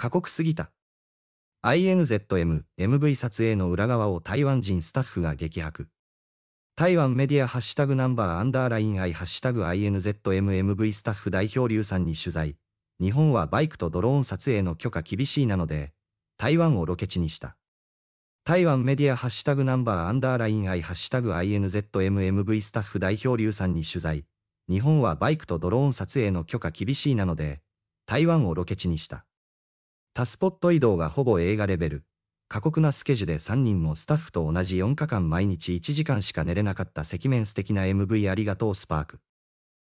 過酷すぎた。INZM、MV 撮影の裏側を台湾人スタッフが激白。台湾メディアハッシュタグナンバーアンダーライン I ハッシュタグ INZMMV スタッフ代表劉さんに取材。日本はバイクとドローン撮影の許可厳しいなので、台湾をロケ地にした。台湾メディアハッシュタグナンバーアンダーライン I ハッシュタグ INZMMV スタッフ代表劉さんに取材。日本はバイクとドローン撮影の許可厳しいなので、台湾をロケ地にした。タスポット移動がほぼ映画レベル。過酷なスケジュで3人もスタッフと同じ4日間毎日1時間しか寝れなかった赤面素敵な MV ありがとうスパーク。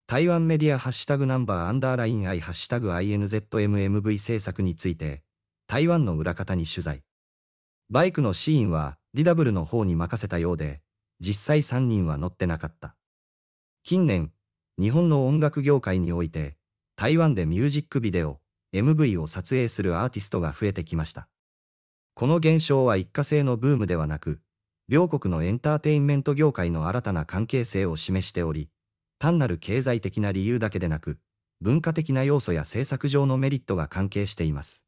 台湾メディアハッシュタグナンバーアンダーライン I ハッシュタグ INZMMV 制作について、台湾の裏方に取材。バイクのシーンはリダブルの方に任せたようで、実際3人は乗ってなかった。近年、日本の音楽業界において、台湾でミュージックビデオ、MV を撮影するアーティストが増えてきました。この現象は一過性のブームではなく、両国のエンターテインメント業界の新たな関係性を示しており、単なる経済的な理由だけでなく、文化的な要素や制作上のメリットが関係しています。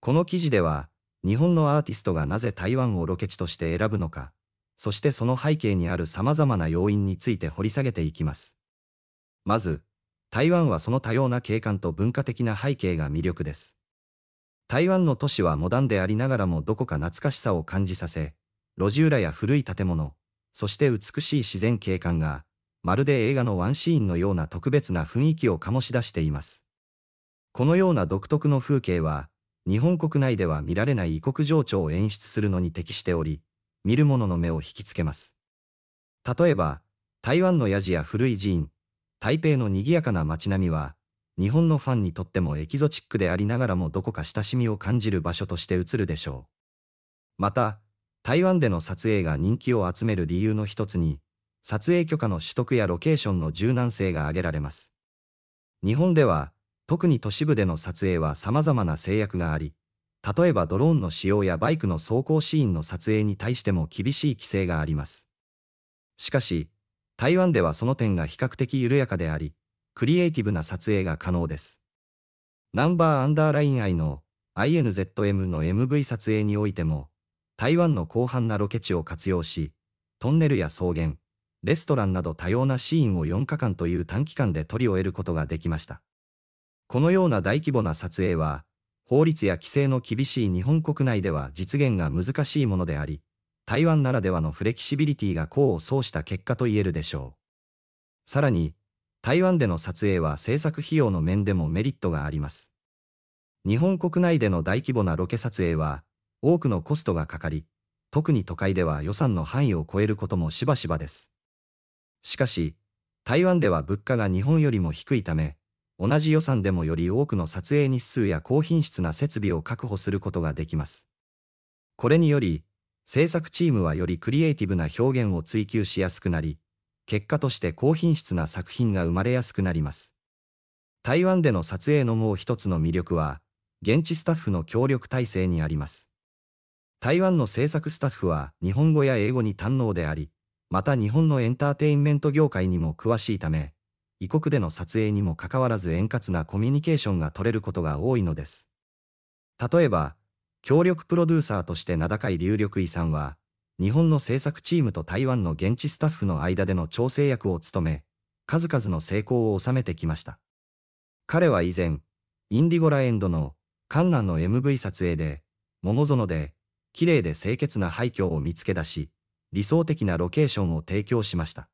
この記事では、日本のアーティストがなぜ台湾をロケ地として選ぶのか、そしてその背景にある様々な要因について掘り下げていきます。まず、台湾はその多様な景観と文化的な背景が魅力です。台湾の都市はモダンでありながらもどこか懐かしさを感じさせ、路地裏や古い建物、そして美しい自然景観が、まるで映画のワンシーンのような特別な雰囲気を醸し出しています。このような独特の風景は、日本国内では見られない異国情緒を演出するのに適しており、見る者の目を引きつけます。例えば、台湾のヤジや古い寺院、台北の賑やかな街並みは、日本のファンにとってもエキゾチックでありながらもどこか親しみを感じる場所として映るでしょう。また、台湾での撮影が人気を集める理由の一つに、撮影許可の取得やロケーションの柔軟性が挙げられます。日本では、特に都市部での撮影は様々な制約があり、例えばドローンの使用やバイクの走行シーンの撮影に対しても厳しい規制があります。しかし、台湾ではその点が比較的緩やかであり、クリエイティブな撮影が可能です。ナンバーアンダーライン I の INZM の MV 撮影においても、台湾の広範なロケ地を活用し、トンネルや草原、レストランなど多様なシーンを4日間という短期間で撮り終えることができました。このような大規模な撮影は、法律や規制の厳しい日本国内では実現が難しいものであり、台湾ならではのフレキシビリティが功を奏した結果と言えるでしょう。さらに、台湾での撮影は制作費用の面でもメリットがあります。日本国内での大規模なロケ撮影は、多くのコストがかかり、特に都会では予算の範囲を超えることもしばしばです。しかし、台湾では物価が日本よりも低いため、同じ予算でもより多くの撮影日数や高品質な設備を確保することができます。これにより、制作チームはよりクリエイティブな表現を追求しやすくなり、結果として高品質な作品が生まれやすくなります。台湾での撮影のもう一つの魅力は、現地スタッフの協力体制にあります。台湾の制作スタッフは日本語や英語に堪能であり、また日本のエンターテインメント業界にも詳しいため、異国での撮影にもかかわらず円滑なコミュニケーションが取れることが多いのです。例えば、協力プロデューサーとして名高い劉緑衣さんは、日本の制作チームと台湾の現地スタッフの間での調整役を務め、数々の成功を収めてきました。彼は以前、インディゴラエンドの観覧の MV 撮影で、桃園で、綺麗で清潔な廃墟を見つけ出し、理想的なロケーションを提供しました。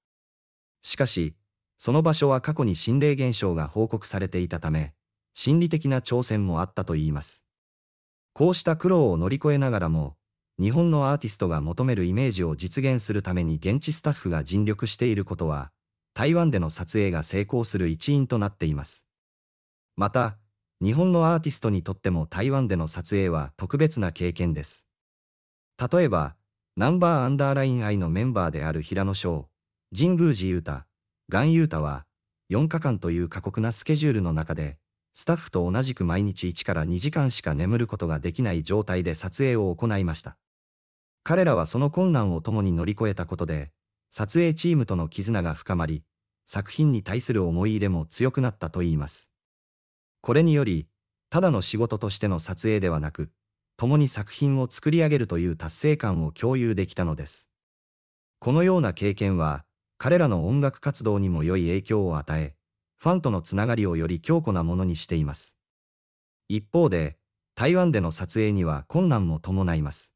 しかし、その場所は過去に心霊現象が報告されていたため、心理的な挑戦もあったといいます。こうした苦労を乗り越えながらも、日本のアーティストが求めるイメージを実現するために現地スタッフが尽力していることは、台湾での撮影が成功する一因となっています。また、日本のアーティストにとっても台湾での撮影は特別な経験です。例えば、ナンバーアンダーライン愛のメンバーである平野翔、神宮寺優太、岩優太は、4日間という過酷なスケジュールの中で、スタッフと同じく毎日1から2時間しか眠ることができない状態で撮影を行いました。彼らはその困難を共に乗り越えたことで、撮影チームとの絆が深まり、作品に対する思い入れも強くなったといいます。これにより、ただの仕事としての撮影ではなく、共に作品を作り上げるという達成感を共有できたのです。このような経験は、彼らの音楽活動にも良い影響を与え、ファンとのつながりをより強固なものにしています。一方で、台湾での撮影には困難も伴います。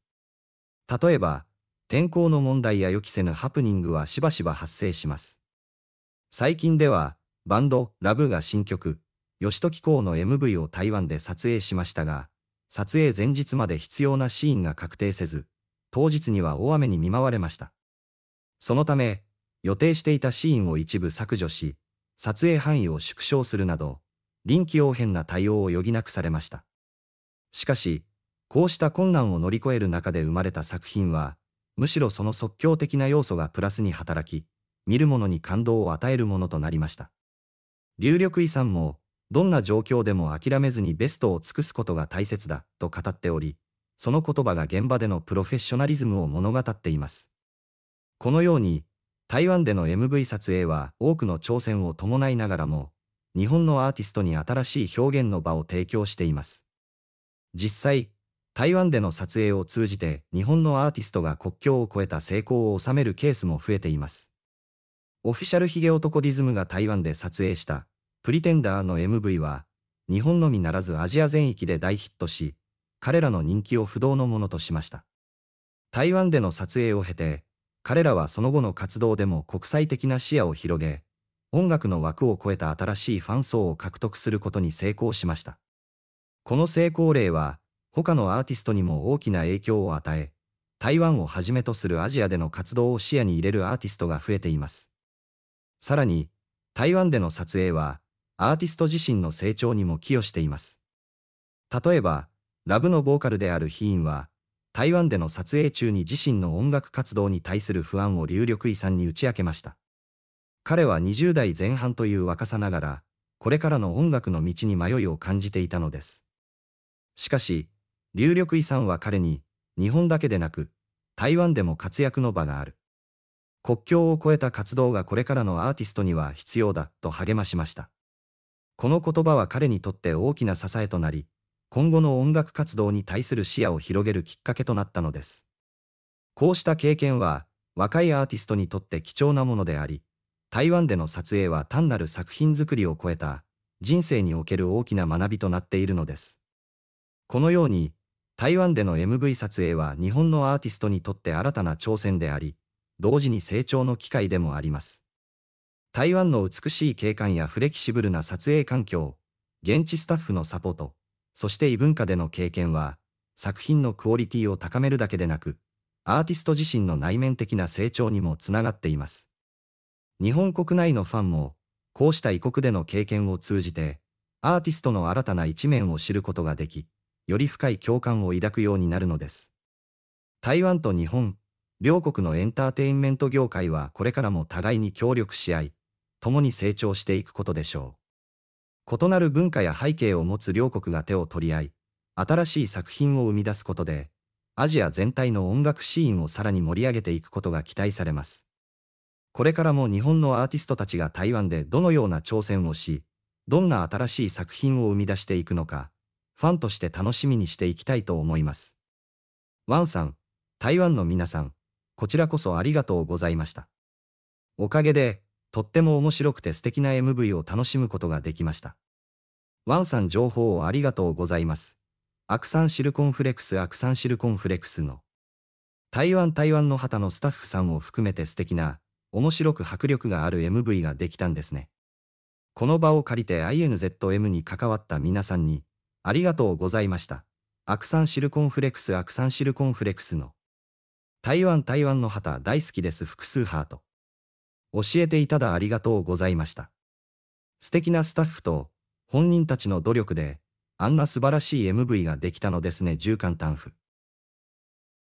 例えば、天候の問題や予期せぬハプニングはしばしば発生します。最近では、バンド、ラブが新曲、吉時公の MV を台湾で撮影しましたが、撮影前日まで必要なシーンが確定せず、当日には大雨に見舞われました。そのため、予定していたシーンを一部削除し、撮影範囲を縮小するなど、臨機応変な対応を余儀なくされました。しかし、こうした困難を乗り越える中で生まれた作品は、むしろその即興的な要素がプラスに働き、見る者に感動を与えるものとなりました。流力遺産も、どんな状況でも諦めずにベストを尽くすことが大切だと語っており、その言葉が現場でのプロフェッショナリズムを物語っています。このように、台湾での MV 撮影は多くの挑戦を伴いながらも、日本のアーティストに新しい表現の場を提供しています。実際、台湾での撮影を通じて日本のアーティストが国境を越えた成功を収めるケースも増えています。オフィシャルヒゲ男ディズムが台湾で撮影したプリテンダーの MV は日本のみならずアジア全域で大ヒットし、彼らの人気を不動のものとしました。台湾での撮影を経て彼らはその後の活動でも国際的な視野を広げ、音楽の枠を超えた新しいファン層を獲得することに成功しました。この成功例は、他のアーティストにも大きな影響を与え、台湾をはじめとするアジアでの活動を視野に入れるアーティストが増えています。さらに、台湾での撮影は、アーティスト自身の成長にも寄与しています。例えば、ラブのボーカルであるヒーンは、台湾での撮影中に自身の音楽活動に対する不安を劉緑遺さんに打ち明けました。彼は20代前半という若さながら、これからの音楽の道に迷いを感じていたのです。しかし、劉緑遺さんは彼に、日本だけでなく、台湾でも活躍の場がある。国境を越えた活動がこれからのアーティストには必要だと励ましました。この言葉は彼にとって大きな支えとなり、今後の音楽活動に対する視野を広げるきっかけとなったのです。こうした経験は、若いアーティストにとって貴重なものであり、台湾での撮影は単なる作品作りを超えた、人生における大きな学びとなっているのです。このように、台湾での MV 撮影は日本のアーティストにとって新たな挑戦であり、同時に成長の機会でもあります。台湾の美しい景観やフレキシブルな撮影環境、現地スタッフのサポート、そして異文化での経験は、作品のクオリティを高めるだけでなく、アーティスト自身の内面的な成長にもつながっています。日本国内のファンも、こうした異国での経験を通じて、アーティストの新たな一面を知ることができ、より深い共感を抱くようになるのです。台湾と日本、両国のエンターテインメント業界はこれからも互いに協力し合い、共に成長していくことでしょう。異なる文化や背景を持つ両国が手を取り合い、新しい作品を生み出すことで、アジア全体の音楽シーンをさらに盛り上げていくことが期待されます。これからも日本のアーティストたちが台湾でどのような挑戦をし、どんな新しい作品を生み出していくのか、ファンとして楽しみにしていきたいと思います。ワンさん、台湾の皆さん、こちらこそありがとうございました。おかげで、とっても面白くて素敵な MV を楽しむことができました。ワンさん情報をありがとうございます。アクサンシルコンフレックスアクサンシルコンフレックスの台湾台湾の旗のスタッフさんを含めて素敵な面白く迫力がある MV ができたんですね。この場を借りて INZM に関わった皆さんにありがとうございました。アクサンシルコンフレックスアクサンシルコンフレックスの台湾台湾の旗大好きです複数ハート。教えていただありがとうございました。素敵なスタッフと、本人たちの努力で、あんな素晴らしい MV ができたのですね、中間単譜。